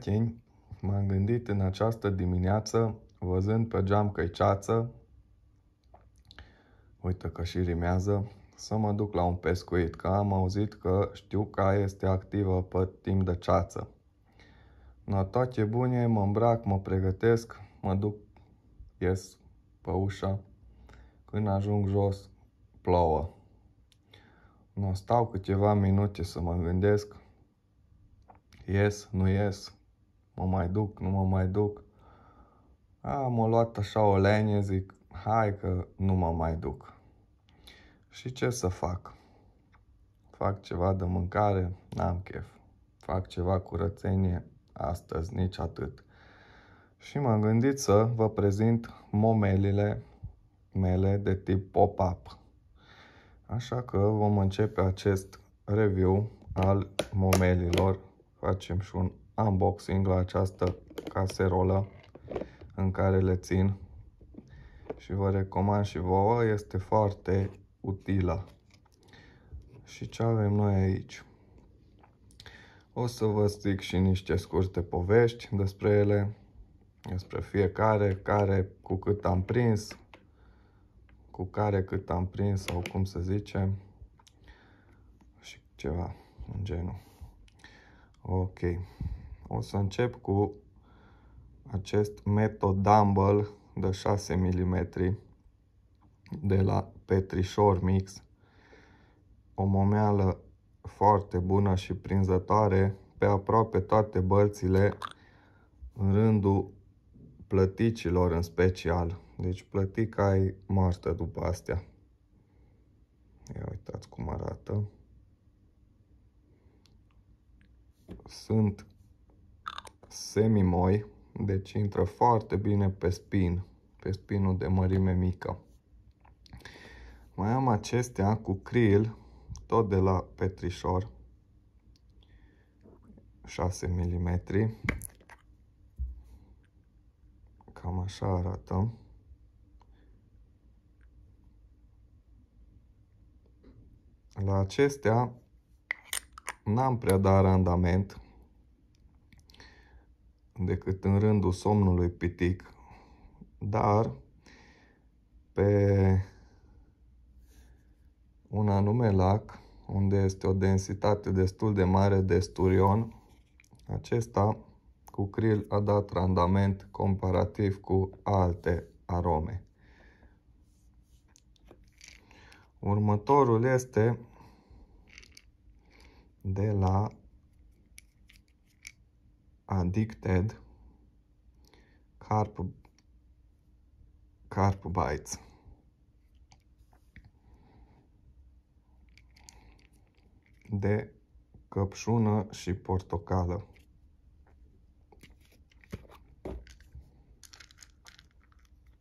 tini. m-am gândit în această dimineață, văzând pe geam căiceață, uite că și rimează, să mă duc la un pescuit, că am auzit că știu că este activă pe timp de ceață. Na toate bune, mă îmbrac, mă pregătesc, mă duc, ies pe ușa. Când ajung jos, plouă. Nu stau câteva minute să mă gândesc ies, nu ies, mă mai duc, nu mă mai duc. am o luat așa o lenie, zic, hai că nu mă mai duc. Și ce să fac? Fac ceva de mâncare? N-am chef. Fac ceva curățenie? Astăzi nici atât. Și m-am gândit să vă prezint momelile mele de tip pop-up. Așa că vom începe acest review al momelilor facem și un unboxing la această caserolă în care le țin și vă recomand și vouă, este foarte utilă. Și ce avem noi aici? O să vă zic și niște scurte povești despre ele, despre fiecare, care cu cât am prins, cu care cât am prins sau cum să zicem și ceva în genul. Ok. O să încep cu acest metod Dumble de 6 mm de la Petrișor Mix. O momeală foarte bună și prinzătoare pe aproape toate bălțile în rândul plăticilor în special. Deci plătica e moartă după astea. Ia uitați cum arată. sunt semimoi, deci intră foarte bine pe spin, pe spinul de mărime mică. Mai am acestea cu krill, tot de la Petrișor, 6 mm. Cam așa arată. La acestea n-am prea dat randament decât în rândul somnului pitic, dar pe un anume lac unde este o densitate destul de mare de sturion, acesta cu cril a dat randament comparativ cu alte arome. Următorul este de la Addicted Carp, Carp Bites. de căpșună și portocală.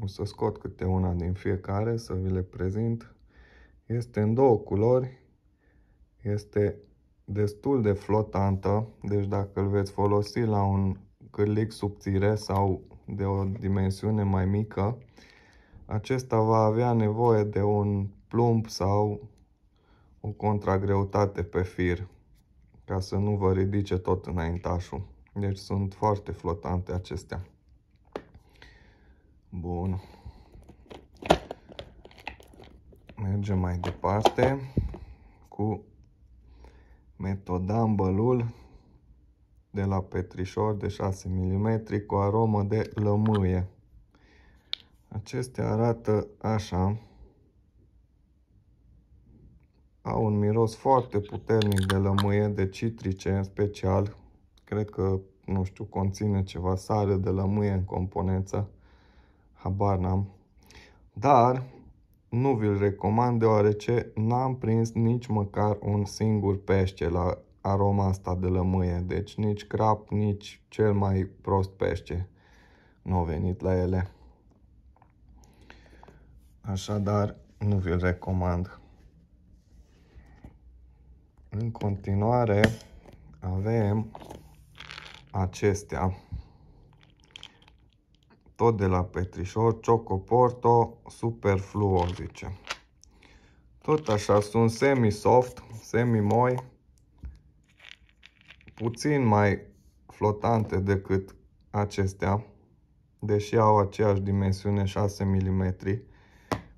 O să scot câte una din fiecare să vi le prezint. Este în două culori. Este destul de flotantă, deci dacă îl veți folosi la un cârlic subțire sau de o dimensiune mai mică, acesta va avea nevoie de un plumb sau o contragreutate pe fir ca să nu vă ridice tot înaintașul. Deci sunt foarte flotante acestea. Bun. Mergem mai departe cu Metodam bălul de la Petrișor de 6 mm cu aromă de lămâie. Acestea arată așa. Au un miros foarte puternic de lămâie, de citrice în special. Cred că, nu știu, conține ceva sare de lămâie în componență. Habar n-am. Dar nu vi-l recomand deoarece n-am prins nici măcar un singur pește la aroma asta de lămâie, deci nici crap, nici cel mai prost pește nu au venit la ele. Așadar, nu vi-l recomand. În continuare avem acestea tot de la Petrișor, Ciocoporto, Superfluo, zice. Tot așa, sunt semi-soft, semi-moi, puțin mai flotante decât acestea, deși au aceeași dimensiune 6 mm,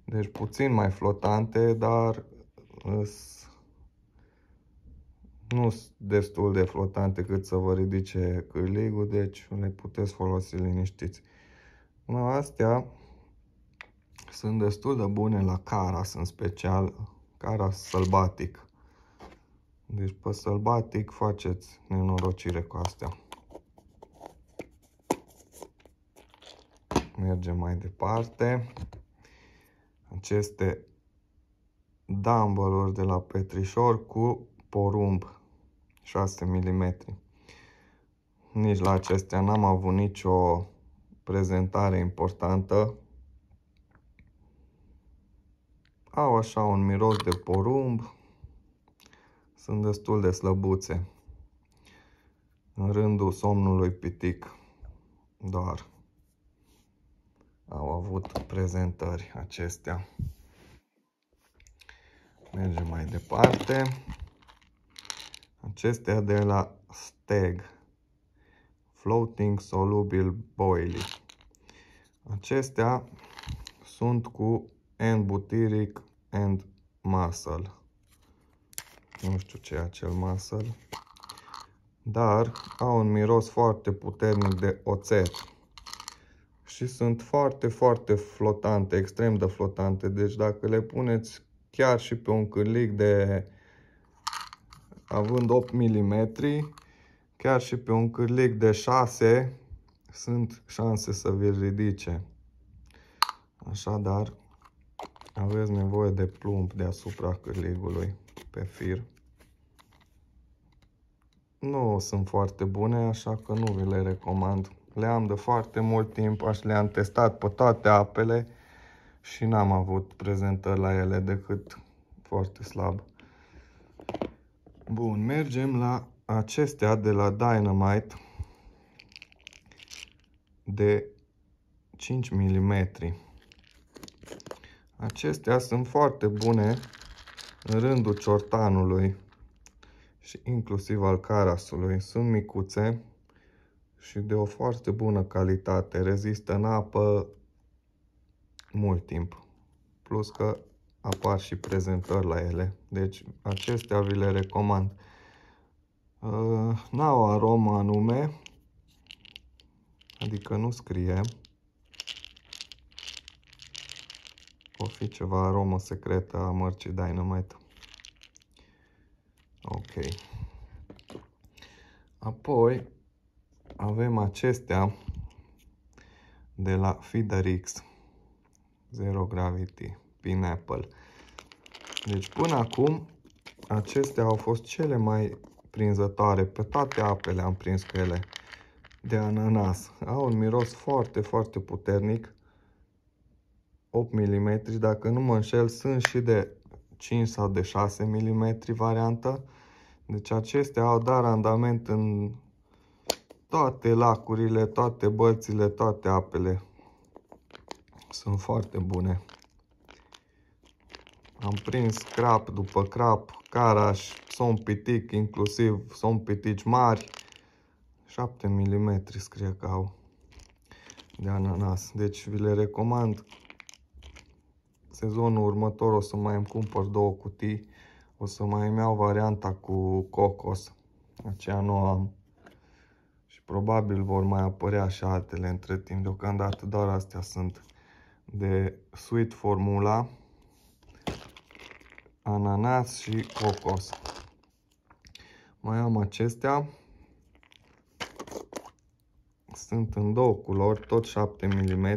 deci puțin mai flotante, dar nu sunt destul de flotante cât să vă ridice cârligul, deci le puteți folosi liniștiți. No, astea sunt destul de bune la caras, în special caras sălbatic. Deci pe sălbatic faceți nenorocire cu astea. Mergem mai departe. Aceste dumbbell de la Petrișor cu porumb 6 mm. Nici la acestea n-am avut nicio prezentare importantă. Au așa un miros de porumb. Sunt destul de slăbuțe. În rândul somnului pitic doar au avut prezentări acestea. Mergem mai departe. Acestea de la Steg floating soluble boilie. Acestea sunt cu and butyric and muscle. Nu știu ce e acel muscle. Dar au un miros foarte puternic de oțet. Și sunt foarte, foarte flotante, extrem de flotante. Deci dacă le puneți chiar și pe un cârlic de având 8 mm, Chiar și pe un cârlic de 6 sunt șanse să vi ridice. Așadar, aveți nevoie de plumb deasupra cârligului pe fir. Nu sunt foarte bune, așa că nu vi le recomand. Le am de foarte mult timp, aș le-am testat pe toate apele și n-am avut prezentări la ele decât foarte slab. Bun, mergem la acestea de la Dynamite de 5 mm. Acestea sunt foarte bune în rândul ciortanului și inclusiv al carasului. Sunt micuțe și de o foarte bună calitate. Rezistă în apă mult timp. Plus că apar și prezentări la ele. Deci acestea vi le recomand. Uh, n-au aromă anume, adică nu scrie. O fi ceva aromă secretă a mărcii Dynamite. Ok. Apoi avem acestea de la Fiderix Zero Gravity Pineapple. Deci până acum acestea au fost cele mai prinzătoare. Pe toate apele am prins cu ele de ananas. Au un miros foarte, foarte puternic. 8 mm, dacă nu mă înșel, sunt și de 5 sau de 6 mm variantă. Deci acestea au dat randament în toate lacurile, toate bălțile, toate apele. Sunt foarte bune. Am prins crap după crap, Caraș, sunt pitic inclusiv, sunt pitici mari. 7 mm scrie că au de ananas. Deci vi le recomand. Sezonul următor o să mai îmi cumpăr două cutii. O să mai îmi iau varianta cu cocos. Aceea nu am. Și probabil vor mai apărea și altele între timp. Deocamdată doar astea sunt de Sweet Formula ananas și cocos. Mai am acestea. Sunt în două culori, tot 7 mm.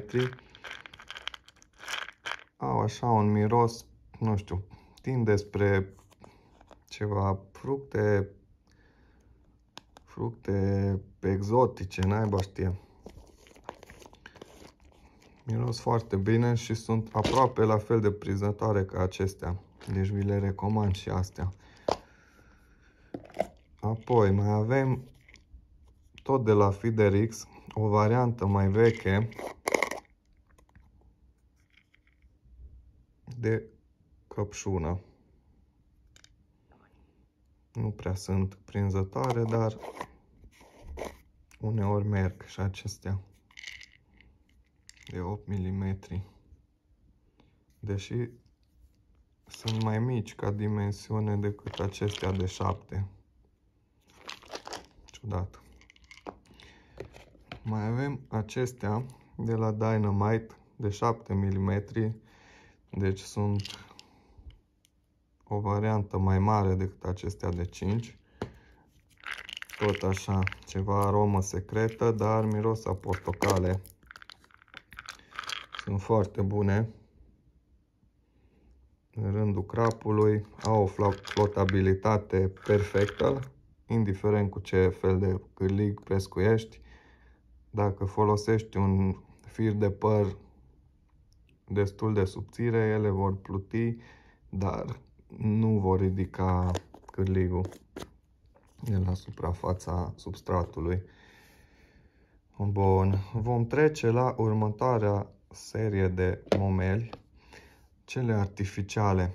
Au așa un miros, nu știu, tind despre ceva fructe, fructe exotice, naiba știe. Miros foarte bine și sunt aproape la fel de prizătoare ca acestea. Deci vi le recomand și astea. Apoi mai avem tot de la Fiderix o variantă mai veche de căpșună. Nu prea sunt prinzătoare, dar uneori merg și acestea de 8 mm. Deși sunt mai mici ca dimensiune decât acestea de 7. Ciudat. Mai avem acestea de la Dynamite de 7 mm, deci sunt o variantă mai mare decât acestea de 5. Tot așa, ceva aromă secretă, dar miros a portocale. Sunt foarte bune în rândul crapului, au o flotabilitate perfectă, indiferent cu ce fel de cârlig pescuiești. Dacă folosești un fir de păr destul de subțire, ele vor pluti, dar nu vor ridica cârligul de la suprafața substratului. Bun, vom trece la următoarea serie de momeli cele artificiale.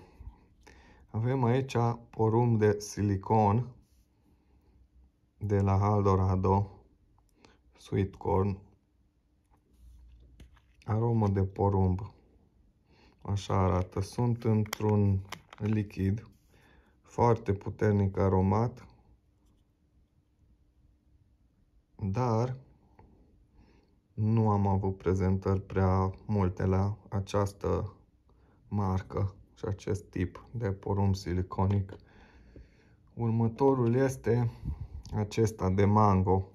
Avem aici porumb de silicon de la Haldorado Sweet Corn. Aromă de porumb. Așa arată. Sunt într-un lichid foarte puternic aromat, dar nu am avut prezentări prea multe la această marcă și acest tip de porumb siliconic. Următorul este acesta de mango.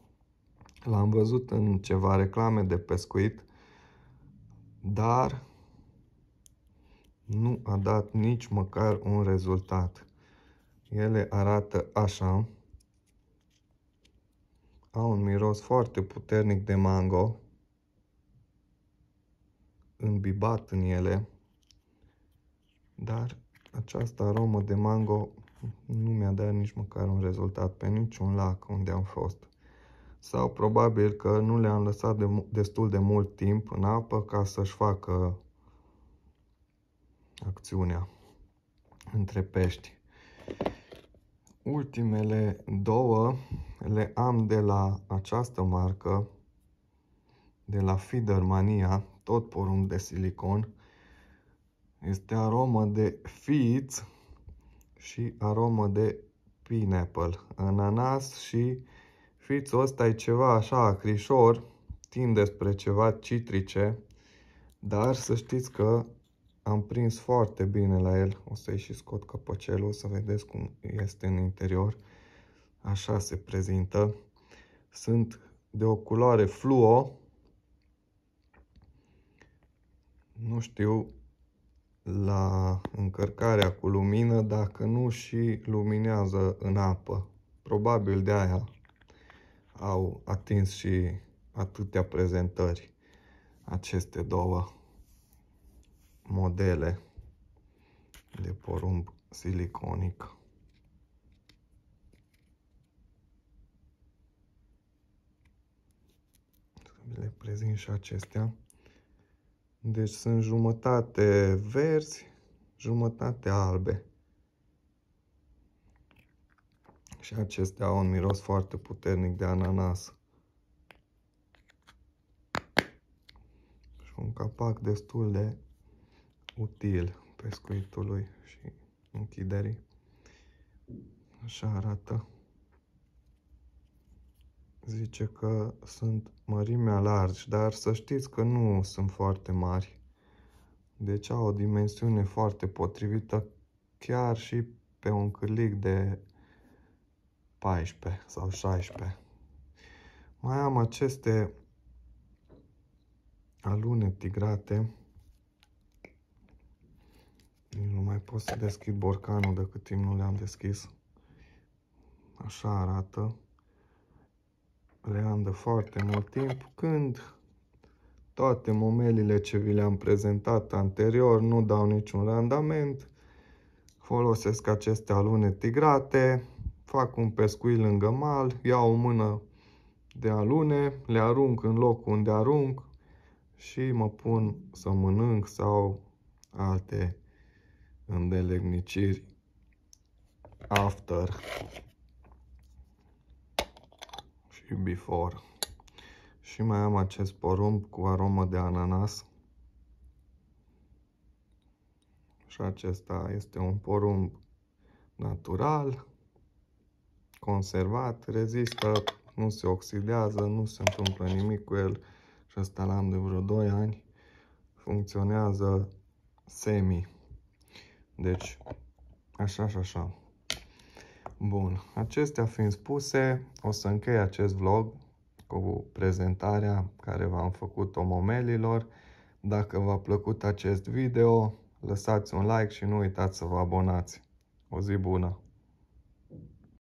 L-am văzut în ceva reclame de pescuit, dar nu a dat nici măcar un rezultat. Ele arată așa. Au un miros foarte puternic de mango, îmbibat în ele. Dar această aromă de mango nu mi-a dat nici măcar un rezultat pe niciun lac unde am fost. Sau probabil că nu le-am lăsat de, destul de mult timp în apă ca să-și facă acțiunea între pești. Ultimele două le am de la această marcă, de la Feedermania, tot porumb de silicon. Este aromă de fiț și aromă de pineapple, ananas și fițul ăsta e ceva așa acrișor, tinde spre ceva citrice, dar să știți că am prins foarte bine la el. O să-i și scot căpăcelul să vedeți cum este în interior. Așa se prezintă. Sunt de o culoare fluo. Nu știu la încărcarea cu lumină, dacă nu și luminează în apă. Probabil de aia au atins și atâtea prezentări aceste două modele de porumb siliconic. le prezint și acestea. Deci sunt jumătate verzi, jumătate albe. Și acestea au un miros foarte puternic de ananas. Și un capac destul de util pescuitului și închiderii. Așa arată. Zice că sunt mărimea largi, dar să știți că nu sunt foarte mari. Deci au o dimensiune foarte potrivită chiar și pe un cârlig de 14 sau 16. Mai am aceste alune tigrate. Nu mai pot să deschid borcanul de cât timp nu le-am deschis. Așa arată de foarte mult timp, când toate momelile ce vi le-am prezentat anterior nu dau niciun randament, folosesc aceste alune tigrate, fac un pescuit lângă mal, iau o mână de alune, le arunc în locul unde arunc și mă pun să mănânc sau alte îndelegniciri after și before. Și mai am acest porumb cu aromă de ananas. Și acesta este un porumb natural, conservat, rezistă, nu se oxidează, nu se întâmplă nimic cu el. Și asta l-am de vreo 2 ani. Funcționează semi. Deci, așa și așa. Bun, acestea fiind spuse, o să închei acest vlog cu prezentarea care v-am făcut omomelilor. Dacă v-a plăcut acest video, lăsați un like și nu uitați să vă abonați. O zi bună!